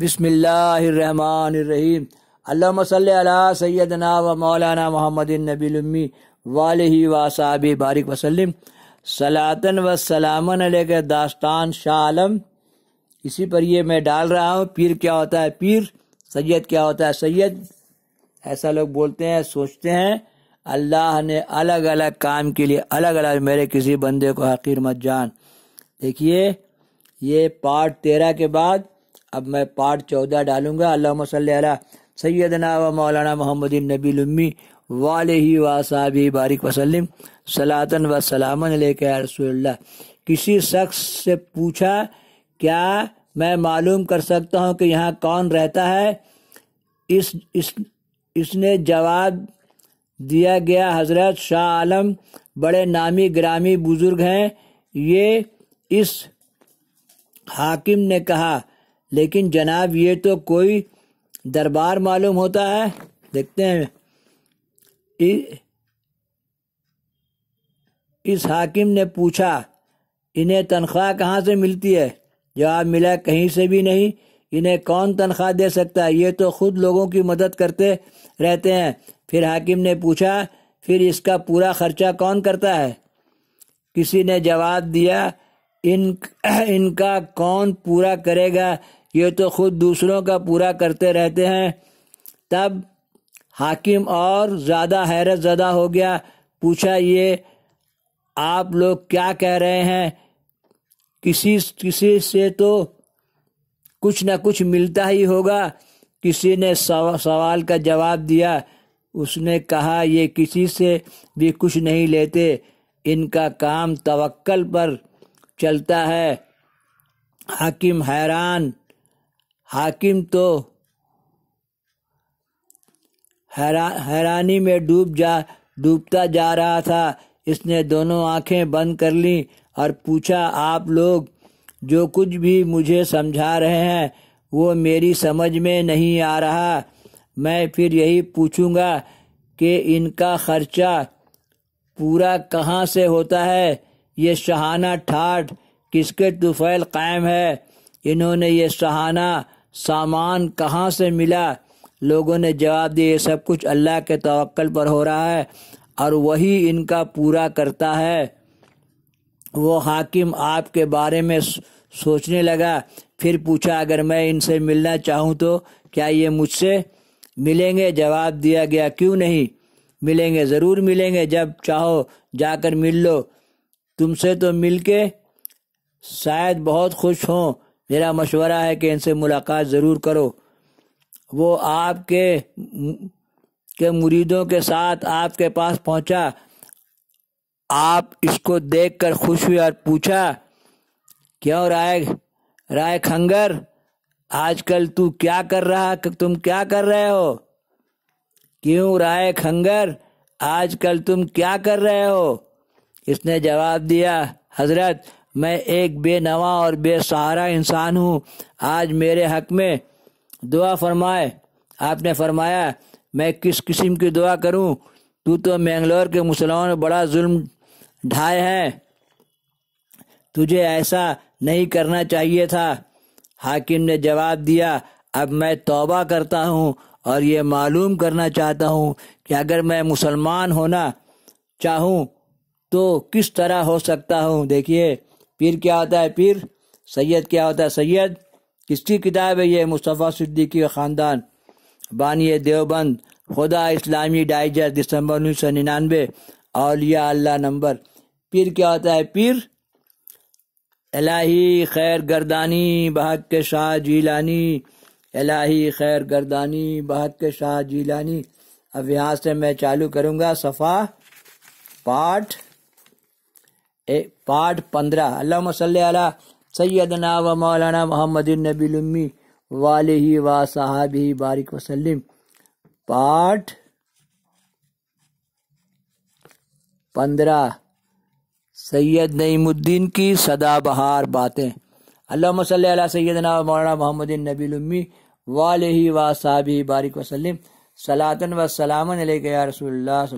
बिसमीम अला सैदना व मौलाना मोहम्मद नबीलम्मी वाल ही वासाब बारिक वसल्लम सलातन व सलामन के दास्तान शाह आलम इसी पर ये मैं डाल रहा हूँ पीर क्या होता है पीर सैयद क्या होता है सैयद ऐसा लोग बोलते हैं सोचते हैं अल्लाह ने अलग अलग काम के लिए अलग अलग मेरे किसी बंदे को हकीर मत जान देखिए ये पार्ट तेरह के बाद अब मैं पार्ट चौदह डालूंगा अल्लाह सल सैदना व मौलाना मोहम्मद नबी वाल ही वासाबी बारिक वसलम सलातन व सलामन लेकर रसोल्ला किसी शख्स से पूछा क्या मैं मालूम कर सकता हूँ कि यहाँ कौन रहता है इस इस इसने जवाब दिया गया हजरत शाह आलम बड़े नामी ग्रामी बुजुर्ग हैं ये इस हाकिम ने कहा लेकिन जनाब ये तो कोई दरबार मालूम होता है देखते हैं इस हाकिम ने पूछा इन्हें तनख्वाह कहाँ से मिलती है जवाब मिला कहीं से भी नहीं इन्हें कौन तनख्वाह दे सकता है ये तो खुद लोगों की मदद करते रहते हैं फिर हाकिम ने पूछा फिर इसका पूरा खर्चा कौन करता है किसी ने जवाब दिया इन इनका कौन पूरा करेगा ये तो खुद दूसरों का पूरा करते रहते हैं तब हाकिम और ज़्यादा हैरत ज़दा हो गया पूछा ये आप लोग क्या कह रहे हैं किसी किसी से तो कुछ ना कुछ मिलता ही होगा किसी ने सवाल का जवाब दिया उसने कहा ये किसी से भी कुछ नहीं लेते इनका काम तवक्कल पर चलता है हाकिम हैरान हाकिम तो हैरा हैरानी में डूब जा डूबता जा रहा था इसने दोनों आंखें बंद कर लीं और पूछा आप लोग जो कुछ भी मुझे समझा रहे हैं वो मेरी समझ में नहीं आ रहा मैं फिर यही पूछूंगा कि इनका खर्चा पूरा कहाँ से होता है ये शहाना ठाठ किसके तुफैल कायम है इन्होंने ये शहाना सामान कहाँ से मिला लोगों ने जवाब दिया ये सब कुछ अल्लाह के तवक्ल पर हो रहा है और वही इनका पूरा करता है वो हाकिम आपके बारे में सोचने लगा फिर पूछा अगर मैं इनसे मिलना चाहूँ तो क्या ये मुझसे मिलेंगे जवाब दिया गया क्यों नहीं मिलेंगे ज़रूर मिलेंगे जब चाहो जाकर मिल लो तुमसे तो मिलके शायद बहुत खुश हों मेरा मशवरा है कि इनसे मुलाकात ज़रूर करो वो आपके के मुरीदों के साथ आपके पास पहुंचा आप इसको देखकर खुश हुए और पूछा क्यों राय राय खंगर आजकल तू क्या कर रहा तुम क्या कर रहे हो क्यों राय खंगर आजकल तुम क्या कर रहे हो इसने जवाब दिया हजरत मैं एक बेनवा और बेसहारा इंसान हूँ आज मेरे हक में दुआ फरमाए आपने फरमाया मैं किस किस्म की दुआ करूँ तू तो मैंगलोर के मुसलमान बड़ा जुल्म ढाए है तुझे ऐसा नहीं करना चाहिए था हाकिम ने जवाब दिया अब मैं तौबा करता हूँ और ये मालूम करना चाहता हूँ कि अगर मैं मुसलमान होना चाहूँ तो किस तरह हो सकता हूँ देखिए पीर क्या होता है पीर सैयद क्या होता है सैयद किसकी किताब है ये मुस्तफ़ा सिद्दीकी का ख़ानदान बानिय देवबंद खुदा इस्लामी डाइजर दिसंबर उन्नीस सौ निन्यानवे अलिया अल्लाह नंबर पीर क्या होता है पीर एलाही खैर गर्दानी बहक के शाह जीलानी अलाही खैर गर्दानी बहक के शाह जीलानी अब यहाँ से मैं चालू करूँगा सफ़ा पाठ पाठ पंद्रह अल्लाह सल सैदना व मौलाना मोहम्मद नबीलम्मी वाल ही व साहब ही बारिक वसलम पाठ पंद्रह सैयद नईमुद्दीन की सदाबहार बातें अल्लाह सल सैदना व मौलाना मोहम्मद नबीलम्मी वाल ही व साहब ही बारिक वसलम सलातन व सलामन या रसोल्ला